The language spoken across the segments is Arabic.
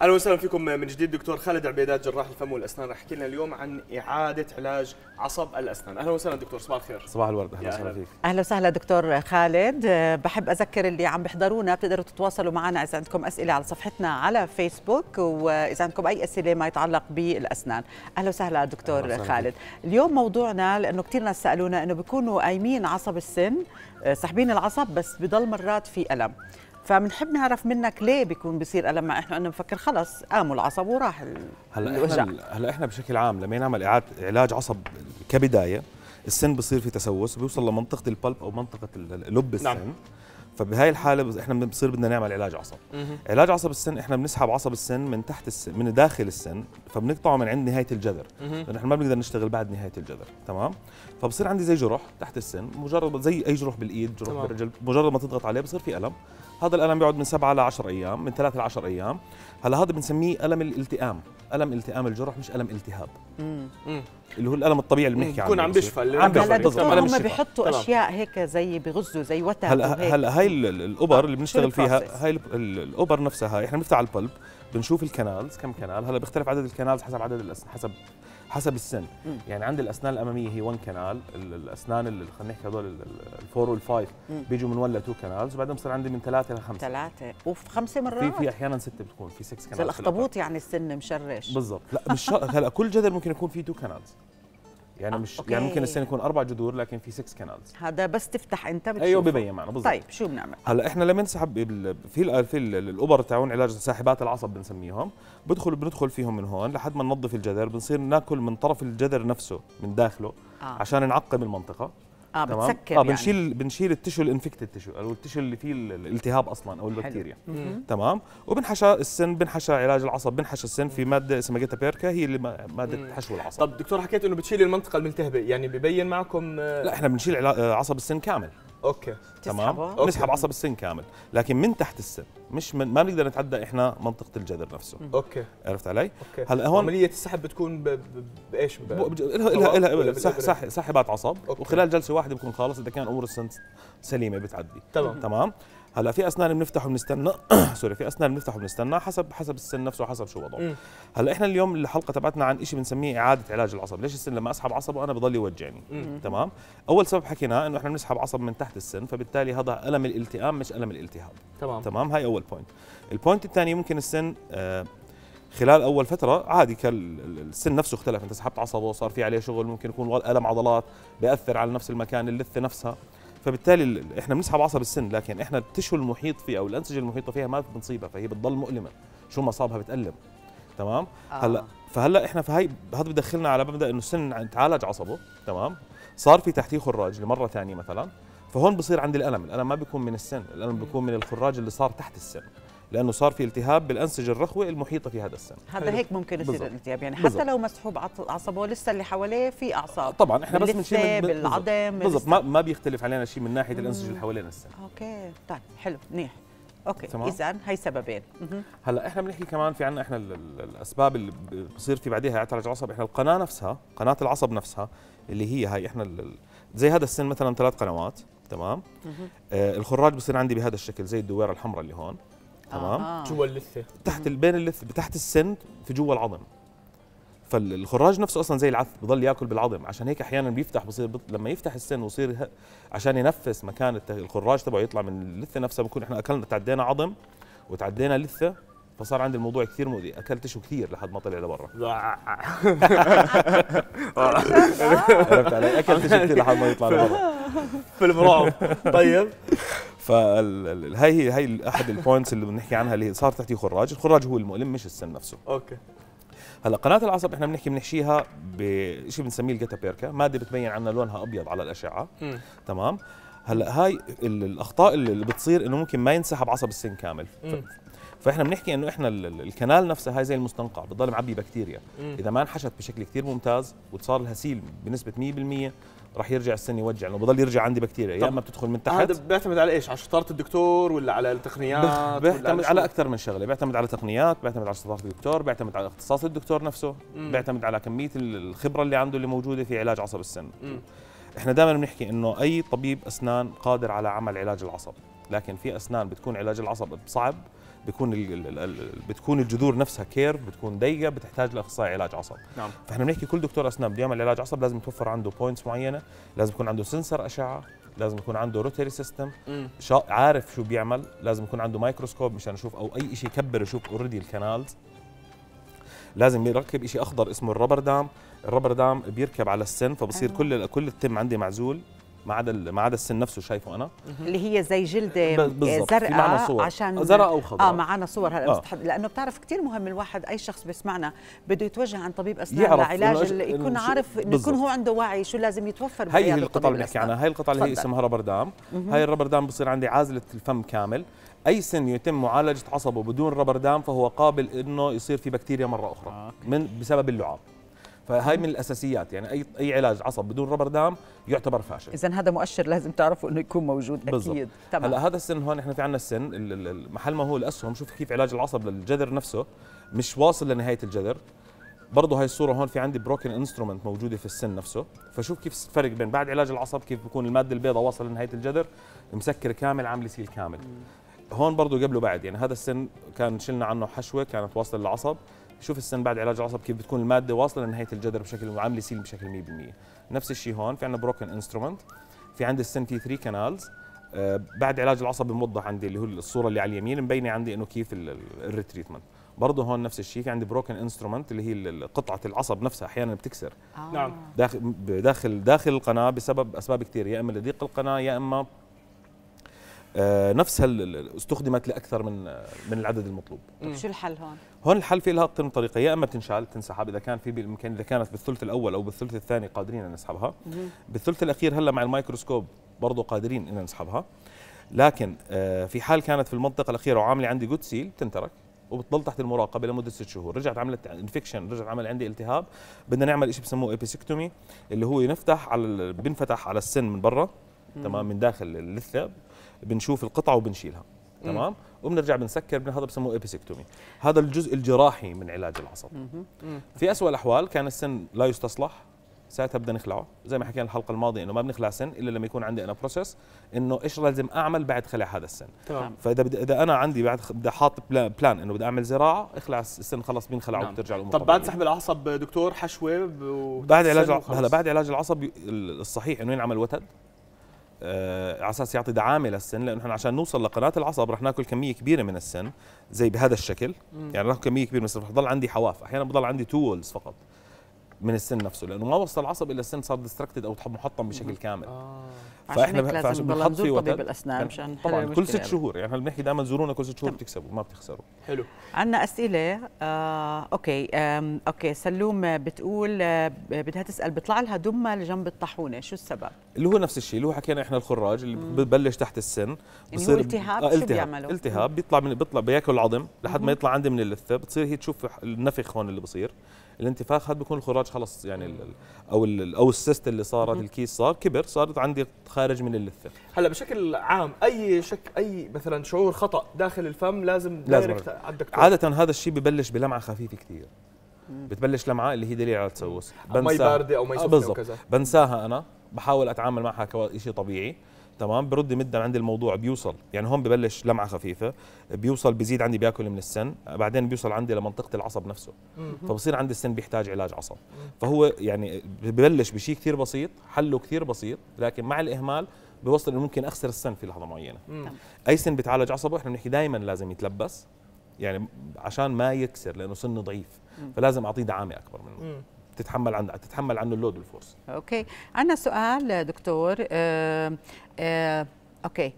اهلا وسهلا فيكم من جديد دكتور خالد عبيدات جراح الفم والاسنان رح يحكي لنا اليوم عن اعاده علاج عصب الاسنان اهلا وسهلا دكتور صباح الخير صباح الورد اهلا وسهلا فيك اهلا وسهلا دكتور خالد بحب اذكر اللي عم بيحضرونا بتقدروا تتواصلوا معنا اذا عندكم اسئله على صفحتنا على فيسبوك واذا عندكم اي اسئله ما يتعلق بالاسنان اهلا وسهلا دكتور أهلا وسهلا خالد اليوم موضوعنا لانه كثير ناس سالونا انه بيكونوا قايمين عصب السن آه، ساحبين العصب بس بضل مرات في الم فبنحب نعرف منك ليه بيكون بصير الم مع احنا انه بنفكر خلص قاموا العصب وراح هلا الوجع. احنا هلا احنا بشكل عام لما نعمل اعاده علاج عصب كبدايه السن بصير في تسوس بيوصل لمنطقه البلب او منطقه لب السن نعم. فبهاي الحاله احنا بنصير بدنا نعمل علاج عصب مه. علاج عصب السن احنا بنسحب عصب السن من تحت السن من داخل السن فبنقطعه من عند نهايه الجذر لان احنا ما بنقدر نشتغل بعد نهايه الجذر تمام فبصير عندي زي جرح تحت السن مجرد زي اي جرح بالايد جرح بالرجل مجرد ما تضغط عليه بصير في الم هذا الالم بيقعد من 7 ل 10 ايام من 3 ل 10 ايام هلا هذا بنسميه الم الالتئام الم التئام الجرح مش الم التهاب امم اللي هو الالم الطبيعي اللي بنحكي عنه بيكون عم بيشفى عم بيشفى بالضبط هم بيحطوا اشياء هيك زي بغزوا زي وتر هلا هلا هاي الابر اللي بنشتغل فيها هاي الابر نفسها احنا بنفتح على البلب بنشوف الكنالز كم كنال هلا بيختلف عدد الكنالز حسب عدد الاسنان حسب حسب السن يعني عند الاسنان الاماميه هي 1 كانال الاسنان اللي خلينا نحكي هذول الفور والفايف بيجوا من 1 ل 2 كانالز وبعدين بصير عندي من 3 ل 5 3 اوف 5 مرات في في احيانا 6 بتكون في 6 كانالز الاخطبوط يعني السن مشرش بالضبط لا مش هلا كل جذر ممكن يكون فيه 2 كانالز يعني مش يعني أوكي. يعني ممكن السن يكون اربع جذور لكن في 6 كانالز هذا بس تفتح انت بتشوف ايوه ببين معنا بالضبط طيب شو بنعمل هلا احنا لما نسحب في في الابر تاعون علاج ساحبات العصب بنسميهم بدخل بندخل فيهم من هون لحد ما ننظف الجذر بنصير ناكل من طرف الجذر نفسه من داخله آه. عشان نعقم المنطقه اه تمام؟ بتسكر اه بنشيل يعني. بنشيل التشو الانفكتد تشو او التشو اللي فيه الالتهاب اصلا او البكتيريا تمام وبنحشى السن بنحشى علاج العصب بنحشى السن في ماده اسمها جيتا بيركا هي اللي ماده حشو العصب طب دكتور حكيت انه بتشيل المنطقه الملتهبه يعني ببين معكم آه، لا احنا بنشيل آه، عصب السن كامل اوكي تمام نسحب عصب السن كامل لكن من تحت السن مش من ما بنقدر نتعدى احنا منطقه الجذر نفسه اوكي عرفت علي هلا هون عمليه السحب بتكون بايش لها لها سحبات عصب أوكي. وخلال جلسه واحده بكون خالص اذا كان امور السن سليمه بتعدي تمام تمام هلا في اسنان بنفتح وبنستنى سوري في اسنان بنفتح وبنستنى حسب حسب السن نفسه حسب شو وضعه هلا احنا اليوم الحلقه تبعتنا عن شيء بنسميه اعاده علاج العصب ليش السن لما اسحب عصبه انا بضل يوجعني تمام اول سبب حكيناه انه احنا بنسحب عصب من تحت السن فبالتالي هذا الم الالتئام مش الم الالتهاب تمام تمام هاي اول بوينت البوينت الثاني ممكن السن آه خلال اول فتره عادي السن نفسه اختلف انت سحبت عصبه صار في عليه شغل ممكن يكون الم عضلات بياثر على نفس المكان اللثه نفسها فبالتالي احنا بنسحب عصب السن لكن احنا التشو المحيط فيه او الانسجه المحيطه فيها ما بنصيبها فهي بتضل مؤلمه شو ما صابها بتألم تمام آه. هلا فهلا احنا فهي هذا بدخلنا على مبدا انه السن تعالج عصبه تمام صار في تحتيه خراج لمره ثانيه مثلا فهون بصير عندي الالم الالم ما بيكون من السن الالم بيكون من الخراج اللي صار تحت السن لانه صار في التهاب بالانسجه الرخوه المحيطه في هذا السم هذا هيك ممكن يصير الالتهاب يعني حتى لو مسحوب عصبه لسه اللي حواليه في اعصاب طبعا احنا بس بنشيل بالعظم بالضبط ما, ما بيختلف علينا شيء من ناحيه الانسجه اللي حوالينا السم اوكي طيب حلو منيح اوكي اذا هي سببين هلا احنا بنحكي كمان في عندنا احنا الاسباب اللي بصير في بعديها اعتراج عصب احنا القناه نفسها قناه العصب نفسها اللي هي هاي احنا زي هذا السن مثلا ثلاث قنوات تمام آه الخراج بصير عندي بهذا الشكل زي الدويره الحمراء اللي هون تمام آه. جوا اللثه تحت بين اللثه تحت السن في جوا العظم فالخراج نفسه اصلا زي العث بضل ياكل بالعظم عشان هيك احيانا بيفتح بصير بط... لما يفتح السن ويصير عشان ينفس مكان الخراج تبعه يطلع من اللثه نفسها بكون احنا اكلنا تعدينا عظم وتعدينا لثه فصار عندي الموضوع كثير مؤذي اكلت شو كثير لحد ما طلع لبرا عرفت علي اكلت شو كثير لحد ما يطلع لبرا في المرعب طيب فهي هي احد البوينتس اللي بنحكي عنها اللي صار تحت خراج الخراج هو المؤلم مش السن نفسه اوكي هلا قناه العصب احنا بنحكي بنحشيها بشيء بنسميه الجتا بيركا ماده بتبين عنا لونها ابيض على الاشعه تمام هلا هاي الاخطاء اللي بتصير انه ممكن ما ينسحب عصب السن كامل فاحنا بنحكي انه احنا الكنال نفسه هاي زي المستنقع بتضل معبي بكتيريا مم. اذا ما انحشت بشكل كثير ممتاز وصار الهسيل بنسبه 100% راح يرجع السن يوجع لانه بضل يرجع عندي بكتيريا يا اما بتدخل من تحت هذا بيعتمد على ايش على شطاره الدكتور ولا على التقنيات بيعتمد على, على اكثر من شغله بيعتمد على تقنيات بيعتمد على شطاره الدكتور بيعتمد على اختصاص الدكتور نفسه مم. بيعتمد على كميه الخبره اللي عنده اللي موجوده في علاج عصب السن مم. احنا دائما بنحكي انه اي طبيب اسنان قادر على عمل علاج العصب لكن في اسنان بتكون علاج العصب صعب بيكون بتكون الجذور نفسها كيرف بتكون ضيقه بتحتاج لاخصائي علاج عصب نعم. فاحنا بنحكي كل دكتور اسنان بده يعمل علاج عصب لازم توفر عنده بوينتس معينه لازم يكون عنده سنسر اشعه لازم يكون عنده روتري سيستم عارف شو بيعمل لازم يكون عنده مايكروسكوب مشان يشوف او اي شيء يكبر يشوف اوريدي الكانالز لازم يركب شيء اخضر اسمه الربر دام الربر دام بيركب على السن فبصير كل كل التم عندي معزول ما عدا ما عدا السن نفسه شايفه انا اللي هي زي جلده آه، زرقاء عشان زرقاء او خضراء اه معنا صور هلا آه. لانه بتعرف كثير مهم الواحد اي شخص بيسمعنا بده يتوجه عن طبيب اسنان لعلاج يكون عارف انه يكون هو عنده وعي شو لازم يتوفر هي القطعه اللي بنحكي عنها هي القطعه اللي هي اسمها ربر دام هاي الربر دام بصير عندي عازله الفم كامل اي سن يتم معالجه عصبه بدون ربر دام فهو قابل انه يصير في بكتيريا مره اخرى من بسبب اللعاب فهي من الاساسيات يعني اي اي علاج عصب بدون ربر دام يعتبر فاشل اذا هذا مؤشر لازم تعرفوا انه يكون موجود اكيد بالزبط. تمام هلا هذا السن هون احنا في عندنا السن محل ما هو الاسهم شوف كيف علاج العصب للجذر نفسه مش واصل لنهايه الجذر برضه هاي الصوره هون في عندي بروكن انسترومنت موجوده في السن نفسه فشوف كيف الفرق بين بعد علاج العصب كيف بكون الماده البيضاء واصله لنهايه الجذر مسكر كامل عامل سيل كامل هون برضه قبل وبعد يعني هذا السن كان شلنا عنه حشوه كانت واصله للعصب شوف السن بعد علاج العصب كيف بتكون الماده واصله لنهايه الجذر بشكل وعامله سيل بشكل 100% نفس الشيء هون في عندنا بروكن انسترومنت في عند السن في 3 كانالز آه، بعد علاج العصب بنوضح عندي اللي هو الصوره اللي على اليمين مبينه عندي انه كيف الريتريتمنت برضه هون نفس الشيء في عندي بروكن انسترومنت اللي هي قطعه العصب نفسها احيانا بتكسر آه. نعم آه. داخل داخل داخل القناه بسبب اسباب كثير يا اما لضيق القناه يا اما آه، نفسها استخدمت لاكثر من آه، من العدد المطلوب طيب شو الحل هون هون الحل في لها اكثر من طريقه يا اما تنشال تنسحب اذا كان في بالامكان اذا كانت بالثلث الاول او بالثلث الثاني قادرين ان نسحبها بالثلث الاخير هلا مع الميكروسكوب برضه قادرين ان نسحبها لكن آه، في حال كانت في المنطقه الاخيره وعامله عندي جود سيل بتنترك وبتضل تحت المراقبه لمده ست شهور رجعت عملت انفكشن رجعت عمل عندي التهاب بدنا نعمل شيء بسموه ايبيسكتومي اللي هو ينفتح على بنفتح على السن من برا تمام من داخل اللثه بنشوف القطعه وبنشيلها تمام وبنرجع بنسكر هذا بسموه ابيسكتومي هذا الجزء الجراحي من علاج العصب في اسوء الاحوال كان السن لا يستصلح ساعتها بدنا نخلعه زي ما حكينا الحلقه الماضيه انه ما بنخلع سن الا لما يكون عندي انا بروسس انه ايش لازم اعمل بعد خلع هذا السن تمام فاذا بدي اذا انا عندي بعد بدي حاط بلان انه بدي اعمل زراعه اخلع السن خلص بينخلع نعم. وبترجع الامور طب بعد سحب العصب دكتور حشوه بعد علاج هلا بعد علاج العصب الصحيح انه ينعمل وتد آه، على اساس يعطي دعامه للسن لانه احنا عشان نوصل لقناه العصب رح ناكل كميه كبيره من السن زي بهذا الشكل يعني رح ناكل كميه كبيره من السن رح ضل عندي حواف احيانا بضل عندي تولز فقط من السن نفسه لانه ما وصل العصب الى السن صار ديستراكتد او محطم بشكل كامل آه. فاحنا عشان فعشان بنحط وقت طبيب الاسنان مشان يعني طبعا كل ست شهور يعني احنا بنحكي دائما زورونا كل ست شهور بتكسبوا ما بتخسروا حلو عندنا اسئله آه اوكي آه اوكي سلوم بتقول آه بدها تسال بيطلع لها دمه لجنب الطاحونه شو السبب اللي هو نفس الشيء اللي هو حكينا احنا الخراج اللي ببلش تحت السن بصير يعني هو التهاب آه، شو بيعملوا التهاب بيطلع من بيطلع بياكل العظم لحد ما يطلع عندي من اللثه بتصير هي تشوف النفخ هون اللي بصير الانتفاخ هذا بيكون الخراج خلص يعني ال او ال او السيست اللي صارت الكيس صار كبر صارت عندي خارج من اللثه هلا بشكل عام اي شك اي مثلا شعور خطا داخل الفم لازم لازم الدكتور عاده هذا الشيء ببلش بلمعه خفيفه كثير بتبلش لمعه اللي هي دليل على التسوس بنساها مي بارده او مي سخنه وكذا بنساها انا بحاول اتعامل معها كشيء طبيعي تمام برد مدا عند الموضوع بيوصل يعني هون ببلش لمعه خفيفه بيوصل بزيد عندي بياكل من السن بعدين بيوصل عندي لمنطقه العصب نفسه فبصير عندي السن بيحتاج علاج عصب فهو يعني ببلش بشيء كثير بسيط حله كثير بسيط لكن مع الاهمال بوصل انه ممكن اخسر السن في لحظه معينه اي سن بتعالج عصبه احنا بنحكي دائما لازم يتلبس يعني عشان ما يكسر لانه سنه ضعيف فلازم اعطيه دعامه اكبر منه تتحمل عنه تتحمل عنه اللود والفورس اوكي عندنا سؤال دكتور آه، آه، اوكي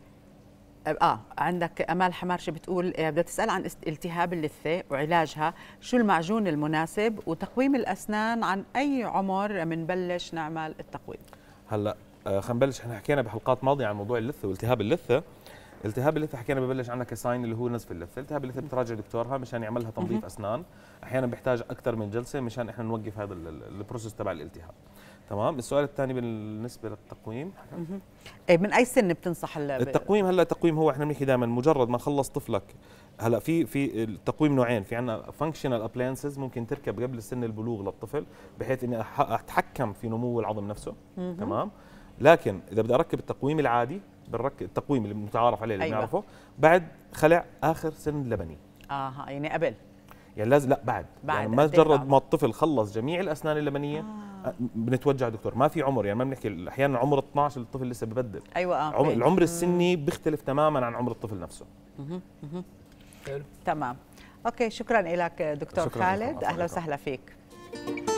آه،, اه عندك امال حمارشي بتقول بدها تسال عن التهاب اللثه وعلاجها شو المعجون المناسب وتقويم الاسنان عن اي عمر بنبلش نعمل التقويم هلا خلينا نبلش احنا حكينا بحلقات ماضيه عن موضوع اللثه والتهاب اللثه التهاب اللثه حكينا ببلش عندنا كساين اللي هو نزف اللثه، التهاب اللثه بتراجع دكتورها مشان يعمل لها تنظيف اسنان، احيانا بيحتاج اكثر من جلسه مشان احنا نوقف هذا البروسيس تبع الالتهاب. تمام السؤال الثاني بالنسبه للتقويم اي من اي سن بتنصح التقويم هلا التقويم هو احنا بنحكي دائما مجرد ما خلص طفلك هلا في في التقويم نوعين في عندنا فانكشنال ابلاينسز ممكن تركب قبل سن البلوغ للطفل بحيث اني اتحكم في نمو العظم نفسه تمام لكن اذا بدي اركب التقويم العادي بالرك التقويم اللي متعارف عليه اللي أيوة. بنعرفه بعد خلع اخر سن لبني اها يعني قبل يعني لازم لا بعد, يعني بعد يعني ما إيه مجرد ما الطفل خلص جميع الاسنان اللبنيه آه. بنتوجع دكتور ما في عمر يعني ما بنحكي احيانا عمر 12 الطفل لسه ببدل ايوه آه. عمر العمر السني بيختلف تماما عن عمر الطفل نفسه مه. مه. تمام اوكي شكرا لك دكتور شكرا خالد اهلا وسهلا فيك